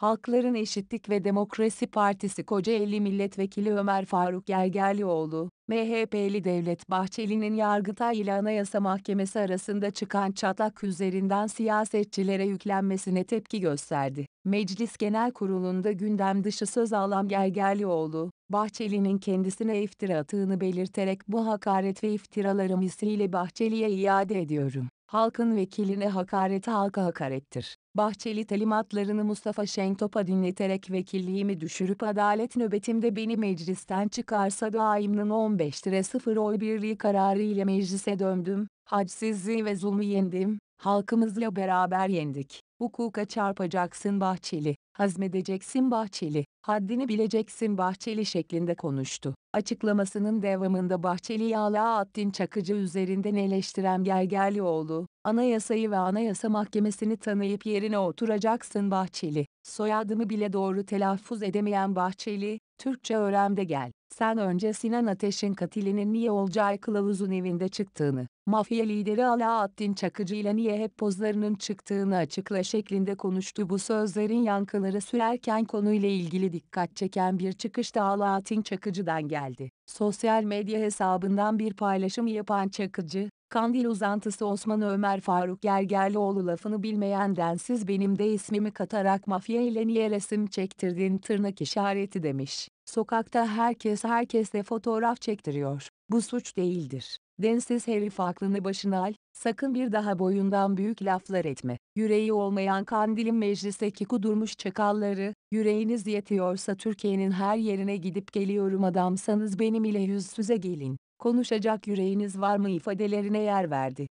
Halkların Eşitlik ve Demokrasi Partisi Kocaeli Milletvekili Ömer Faruk Yergerlioğlu, MHP'li Devlet Bahçeli'nin Yargıtay ile Anayasa Mahkemesi arasında çıkan çatlak üzerinden siyasetçilere yüklenmesine tepki gösterdi. Meclis Genel Kurulu'nda gündem dışı söz alan Gergerlioğlu, Bahçeli'nin kendisine iftira attığını belirterek bu hakaret ve iftiralarım misliyle Bahçeli'ye iade ediyorum halkın vekiline hakareti halka hakarettir. Bahçeli talimatlarını Mustafa Şentop'a dinleterek vekilliğimi düşürüp adalet nöbetimde beni meclisten çıkarsa daimnin 15 0 oy birliği kararı ile meclise döndüm, hadsizliği ve zulmü yendim, halkımızla beraber yendik. Hukuka çarpacaksın Bahçeli hazmedeceksin Bahçeli, haddini bileceksin Bahçeli şeklinde konuştu. Açıklamasının devamında Bahçeli'yi Alaaddin Çakıcı üzerinden eleştiren Gergerlioğlu, anayasayı ve anayasa mahkemesini tanıyıp yerine oturacaksın Bahçeli, soyadımı bile doğru telaffuz edemeyen Bahçeli, Türkçe öğren de gel. Sen önce Sinan Ateş'in katilinin niye olacağı Kılavuz'un evinde çıktığını, mafya lideri Alaaddin Çakıcı ile niye hep pozlarının çıktığını açıkla şeklinde konuştu. Bu sözlerin yankıları sürerken konuyla ilgili dikkat çeken bir çıkış da Alaaddin Çakıcı'dan geldi. Sosyal medya hesabından bir paylaşım yapan Çakıcı, Kandil uzantısı Osman Ömer Faruk Gergerlioğlu lafını bilmeyen siz benim de ismimi katarak mafya ile niye resim çektirdin tırnak işareti demiş. Sokakta herkes herkesle fotoğraf çektiriyor. Bu suç değildir. Densiz herif aklını başına al, sakın bir daha boyundan büyük laflar etme. Yüreği olmayan kandilin meclisteki kudurmuş çakalları, yüreğiniz yetiyorsa Türkiye'nin her yerine gidip geliyorum adamsanız benim ile yüz yüze gelin konuşacak yüreğiniz var mı ifadelerine yer verdi.